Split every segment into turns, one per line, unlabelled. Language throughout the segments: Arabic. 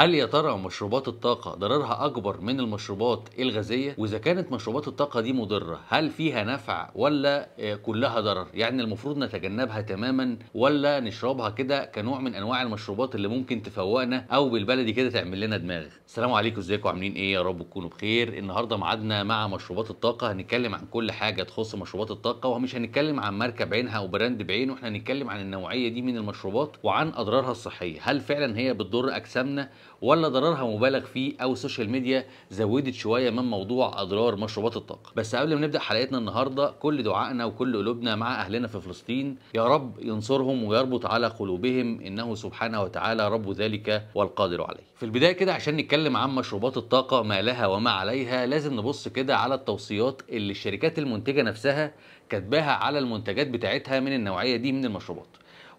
هل يا ترى مشروبات الطاقة ضررها أكبر من المشروبات الغازية؟ وإذا كانت مشروبات الطاقة دي مضرة هل فيها نفع ولا آه، كلها ضرر؟ يعني المفروض نتجنبها تماما ولا نشربها كده كنوع من أنواع المشروبات اللي ممكن تفوقنا أو بالبلدي كده تعمل لنا دماغ. السلام عليكم ازيكم عاملين إيه؟ يا رب تكونوا بخير. النهارده ميعادنا مع مشروبات الطاقة هنتكلم عن كل حاجة تخص مشروبات الطاقة ومش هنتكلم عن ماركة بعينها أو براند بعينه، إحنا هنتكلم عن النوعية دي من المشروبات وعن أضرارها الصحية. هل فعلا هي بتضر أجسامنا ولا ضررها مبالغ فيه او السوشيال ميديا زودت شويه من موضوع اضرار مشروبات الطاقه بس قبل ما نبدا حلقتنا النهارده كل دعائنا وكل قلوبنا مع اهلنا في فلسطين يا رب ينصرهم ويربط على قلوبهم انه سبحانه وتعالى رب ذلك والقادر عليه في البدايه كده عشان نتكلم عن مشروبات الطاقه ما لها وما عليها لازم نبص كده على التوصيات اللي الشركات المنتجه نفسها كاتباها على المنتجات بتاعتها من النوعيه دي من المشروبات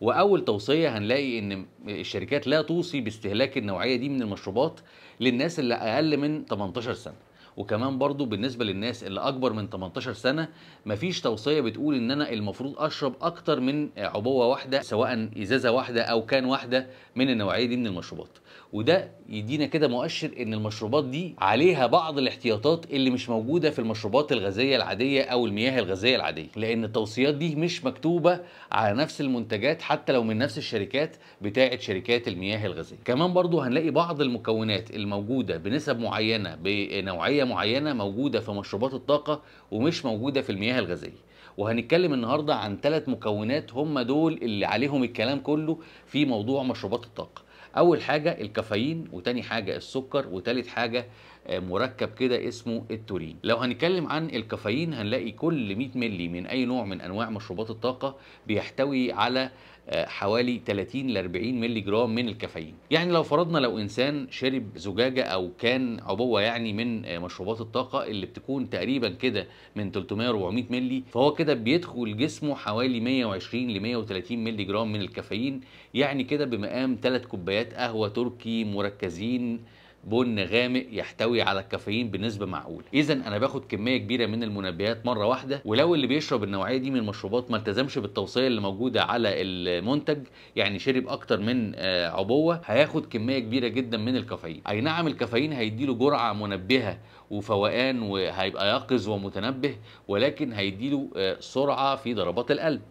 واول توصيه هنلاقي ان الشركات لا توصي باستهلاك النوعيه دي من المشروبات للناس اللي اقل من 18 سنه وكمان برضو بالنسبه للناس اللي اكبر من 18 سنه مفيش توصيه بتقول ان انا المفروض اشرب اكتر من عبوه واحده سواء ازازه واحده او كان واحده من النوعيه دي من المشروبات وده يدينا كده مؤشر ان المشروبات دي عليها بعض الاحتياطات اللي مش موجوده في المشروبات الغازيه العاديه او المياه الغازيه العاديه لان التوصيات دي مش مكتوبه على نفس المنتجات حتى لو من نفس الشركات بتاعه شركات المياه الغازيه كمان برضو هنلاقي بعض المكونات الموجوده بنسب معينه بنوعيه معينه موجوده في مشروبات الطاقه ومش موجوده في المياه الغازيه وهنتكلم النهارده عن ثلاث مكونات هم دول اللي عليهم الكلام كله في موضوع مشروبات الطاقه اول حاجه الكافيين وتاني حاجه السكر وتالت حاجه آه، مركب كده اسمه التورين لو هنتكلم عن الكافيين هنلاقي كل 100 ملي من اي نوع من انواع مشروبات الطاقه بيحتوي على آه، حوالي 30 ل 40 مللي جرام من الكافيين يعني لو فرضنا لو انسان شرب زجاجه او كان عبوه يعني من آه، مشروبات الطاقه اللي بتكون تقريبا كده من 300 400 مللي فهو كده بيدخل جسمه حوالي 120 ل 130 مللي جرام من الكافيين يعني كده بمقام 3 كوبايات قهوه تركي مركزين بن غامق يحتوي على الكافيين بنسبه معقوله اذا انا باخد كميه كبيره من المنبهات مره واحده ولو اللي بيشرب النوعيه دي من المشروبات ما التزمش بالتوصيه اللي موجوده على المنتج يعني شرب اكتر من آه، عبوه هياخد كميه كبيره جدا من الكافيين اي نعم الكافيين هيديله جرعه منبهه وفوقان وهيبقى يقظ ومتنبه ولكن هيديله آه، سرعه في ضربات القلب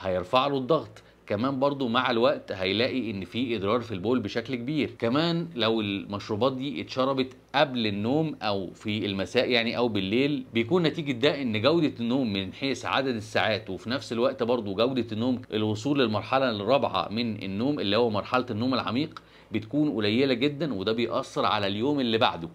هيرفع له الضغط كمان برضو مع الوقت هيلاقي ان في ادرار في البول بشكل كبير كمان لو المشروبات دي اتشربت قبل النوم او في المساء يعني او بالليل بيكون نتيجه ده ان جوده النوم من حيث عدد الساعات وفي نفس الوقت برضو جوده النوم الوصول للمرحله الرابعه من النوم اللي هو مرحله النوم العميق بتكون قليله جدا وده بيأثر على اليوم اللي بعده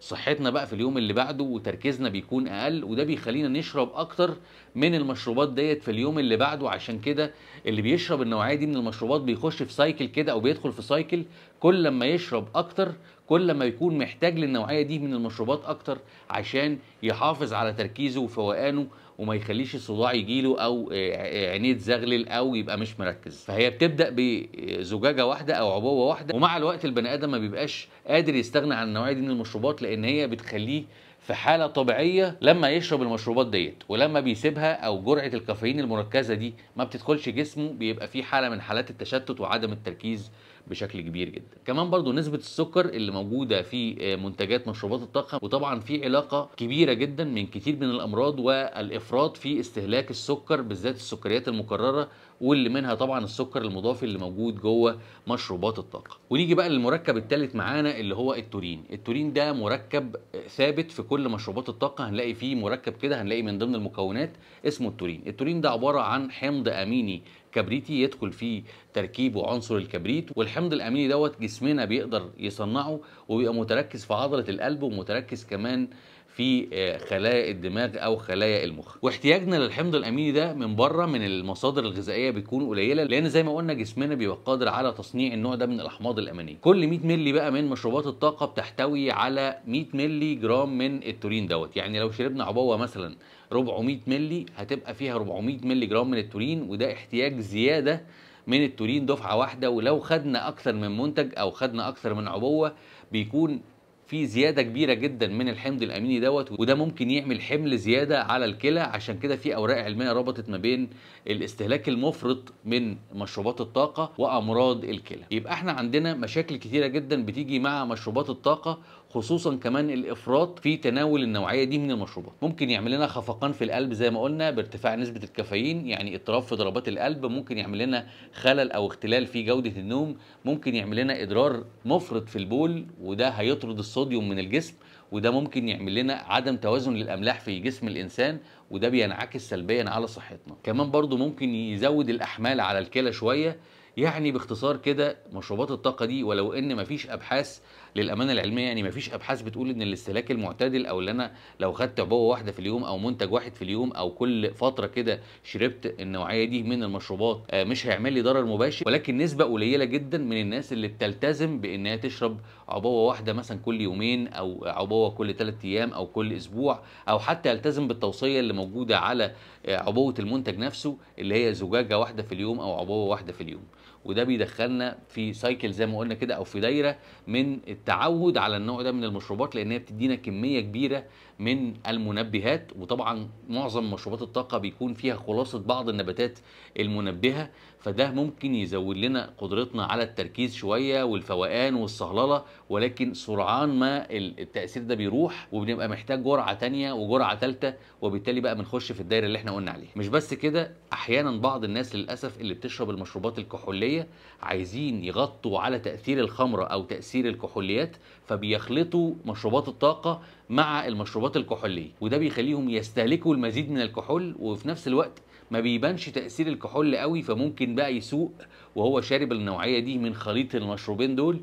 صحتنا بقى في اليوم اللي بعده وتركيزنا بيكون اقل وده بيخلينا نشرب اكتر من المشروبات ديت في اليوم اللي بعده عشان كده اللي بيشرب النوعيه دي من المشروبات بيخش في سايكل كده او بيدخل في سايكل كل لما يشرب اكتر كل ما يكون محتاج للنوعيه دي من المشروبات اكتر عشان يحافظ على تركيزه وفوقانه وما يخليش الصداع يجيله او آه، آه، عينيه تزغلل او يبقى مش مركز فهي بتبدا بزجاجه واحده او عبوه واحده ومع الوقت البني ادم ما بيبقاش قادر يستغنى عن النوعيه دي من المشروبات لان هي بتخليه في حالة طبيعية لما يشرب المشروبات ديت ولما بيسيبها أو جرعة الكافيين المركزة دي ما بتدخلش جسمه بيبقى في حالة من حالات التشتت وعدم التركيز بشكل كبير جدا كمان برضو نسبه السكر اللي موجوده في آه، منتجات مشروبات الطاقه وطبعا في علاقه كبيره جدا من كتير من الامراض والافراط في استهلاك السكر بالذات السكريات المكرره واللي منها طبعا السكر المضاف اللي موجود جوه مشروبات الطاقه ونيجي بقى للمركب الثالث معانا اللي هو التورين التورين ده مركب آه، ثابت في كل مشروبات الطاقه هنلاقي فيه مركب كده هنلاقي من ضمن المكونات اسمه التورين التورين ده عباره عن حمض اميني كبريتي يدخل فيه تركيب وعنصر الكبريت والحمض الاميني دوت جسمنا بيقدر يصنعه وبيبقى متركز في عضله القلب ومتركز كمان في آه، خلايا الدماغ او خلايا المخ واحتياجنا للحمض الاميني ده من بره من المصادر الغذائيه بتكون قليله لان زي ما قلنا جسمنا بيبقى قادر على تصنيع النوع ده من الاحماض الامينيه كل 100 مللي بقى من مشروبات الطاقه بتحتوي على 100 مللي جرام من التورين دوت يعني لو شربنا عبوه مثلا 400 مللي هتبقى فيها 400 مللي جرام من التورين وده احتياج زياده من التورين دفعه واحده ولو خدنا اكثر من منتج او خدنا اكثر من عبوه بيكون في زياده كبيره جدا من الحمض الاميني دوت وده ممكن يعمل حمل زياده على الكلى عشان كده في اوراق علميه ربطت ما بين الاستهلاك المفرط من مشروبات الطاقه وامراض الكلى يبقى احنا عندنا مشاكل كتيره جدا بتيجي مع مشروبات الطاقه خصوصا كمان الافراط في تناول النوعيه دي من المشروبات ممكن يعمل لنا خفقان في القلب زي ما قلنا بارتفاع نسبه الكافيين يعني اضطراب في ضربات القلب ممكن يعمل لنا خلل او اختلال في جوده النوم ممكن يعمل لنا ادرار مفرط في البول وده هيطرد الصوديوم من الجسم وده ممكن يعمل لنا عدم توازن للاملاح في جسم الانسان وده بينعكس سلبيا على صحتنا كمان برضو ممكن يزود الاحمال على الكلى شويه يعني باختصار كده مشروبات الطاقه دي ولو ان مفيش ابحاث للامانه العلميه يعني ما فيش ابحاث بتقول ان الاستهلاك المعتدل او اللي انا لو خدت عبوه واحده في اليوم او منتج واحد في اليوم او كل فتره كده شربت النوعيه دي من المشروبات آه، مش هيعمل لي ضرر مباشر ولكن نسبه قليله جدا من الناس اللي بتلتزم بانها تشرب عبوه واحده مثلا كل يومين او عبوه كل ثلاث ايام او كل اسبوع او حتى يلتزم بالتوصيه اللي موجوده على عبوه آه، المنتج نفسه اللي هي زجاجه واحده في اليوم او عبوه واحده في اليوم وده بيدخلنا في سايكل زي ما قلنا كده او في دايره من التعود على النوع ده من المشروبات لان هي بتدينا كميه كبيره من المنبهات وطبعا معظم مشروبات الطاقه بيكون فيها خلاصه بعض النباتات المنبهه فده ممكن يزود لنا قدرتنا على التركيز شويه والفوقان والصهلله ولكن سرعان ما التاثير ده بيروح وبنبقى محتاج جرعه ثانيه وجرعه ثالثه وبالتالي بقى بنخش في الدايره اللي احنا قلنا عليها مش بس كده احيانا بعض الناس للاسف اللي بتشرب المشروبات الكحوليه العلاجيه عايزين يغطوا على تاثير الخمره او تاثير الكحوليات فبيخلطوا مشروبات الطاقه مع المشروبات الكحوليه وده بيخليهم يستهلكوا المزيد من الكحول وفي نفس الوقت ما بيبانش تاثير الكحول قوي فممكن بقى يسوق وهو شارب النوعيه دي من خليط المشروبين دول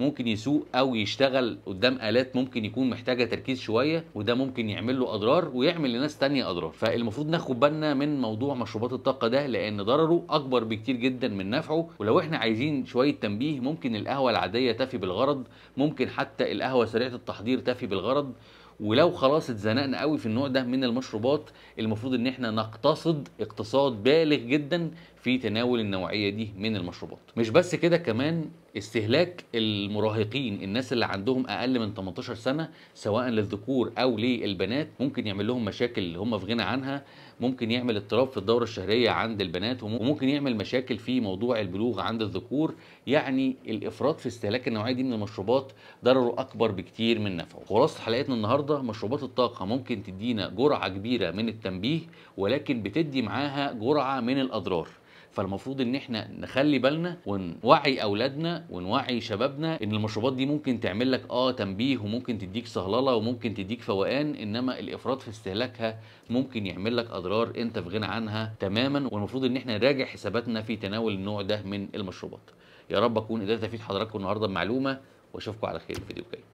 ممكن يسوق او يشتغل قدام الات ممكن يكون محتاجه تركيز شويه وده ممكن يعمل له اضرار ويعمل لناس تانية اضرار فالمفروض ناخد بالنا من موضوع مشروبات الطاقه ده لان ضرره اكبر بكتير جدا من نفعه ولو احنا عايزين شويه تنبيه ممكن القهوه العاديه تفي بالغرض ممكن حتى القهوه سريعه التحضير تفي بالغرض ولو خلاص اتزنقنا قوي في النوع ده من المشروبات المفروض ان احنا نقتصد اقتصاد بالغ جدا في تناول النوعيه دي من المشروبات مش بس كده كمان استهلاك المراهقين الناس اللي عندهم اقل من 18 سنه سواء للذكور او للبنات ممكن يعمل لهم مشاكل اللي هم في غنى عنها ممكن يعمل اضطراب في الدوره الشهريه عند البنات وممكن يعمل مشاكل في موضوع البلوغ عند الذكور يعني الافراط في استهلاك النوعيه دي من المشروبات ضرره اكبر بكتير من نفعه خلاصه حلقتنا النهارده مشروبات الطاقه ممكن تدينا جرعه كبيره من التنبيه ولكن بتدي معاها جرعه من الاضرار فالمفروض ان احنا نخلي بالنا ونوعي اولادنا ونوعي شبابنا ان المشروبات دي ممكن تعمل لك اه تنبيه وممكن تديك صهلله وممكن تديك فوقان انما الافراط في استهلاكها ممكن يعمل لك اضرار انت في غنى عنها تماما والمفروض ان احنا نراجع حساباتنا في تناول النوع ده من المشروبات يا رب اكون قدرت افيد حضراتكم النهارده بمعلومه واشوفكم على خير في فيديو جاي